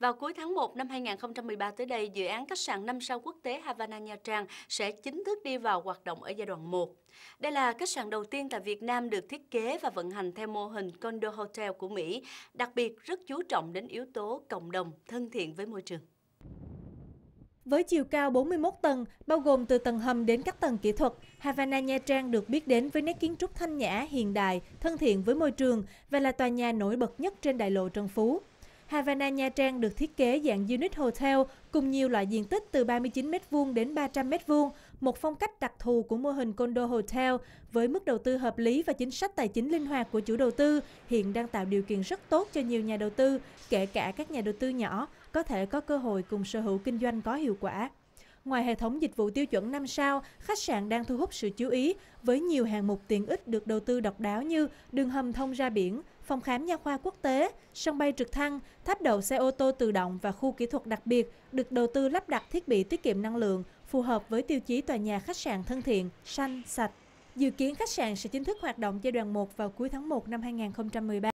Vào cuối tháng 1 năm 2013 tới đây, dự án khách sạn 5 sao quốc tế Havana Nha Trang sẽ chính thức đi vào hoạt động ở giai đoạn 1. Đây là khách sạn đầu tiên tại Việt Nam được thiết kế và vận hành theo mô hình condo hotel của Mỹ, đặc biệt rất chú trọng đến yếu tố cộng đồng thân thiện với môi trường. Với chiều cao 41 tầng, bao gồm từ tầng hầm đến các tầng kỹ thuật, Havana Nha Trang được biết đến với nét kiến trúc thanh nhã, hiện đại, thân thiện với môi trường và là tòa nhà nổi bật nhất trên đại lộ Trần Phú. Havana Nha Trang được thiết kế dạng unit hotel cùng nhiều loại diện tích từ 39m2 đến 300m2, một phong cách đặc thù của mô hình condo hotel với mức đầu tư hợp lý và chính sách tài chính linh hoạt của chủ đầu tư hiện đang tạo điều kiện rất tốt cho nhiều nhà đầu tư, kể cả các nhà đầu tư nhỏ, có thể có cơ hội cùng sở hữu kinh doanh có hiệu quả. Ngoài hệ thống dịch vụ tiêu chuẩn 5 sao, khách sạn đang thu hút sự chú ý với nhiều hạng mục tiện ích được đầu tư độc đáo như đường hầm thông ra biển, phòng khám nha khoa quốc tế, sân bay trực thăng, tháp đậu xe ô tô tự động và khu kỹ thuật đặc biệt được đầu tư lắp đặt thiết bị tiết kiệm năng lượng phù hợp với tiêu chí tòa nhà khách sạn thân thiện, xanh, sạch. Dự kiến khách sạn sẽ chính thức hoạt động giai đoạn 1 vào cuối tháng 1 năm 2013.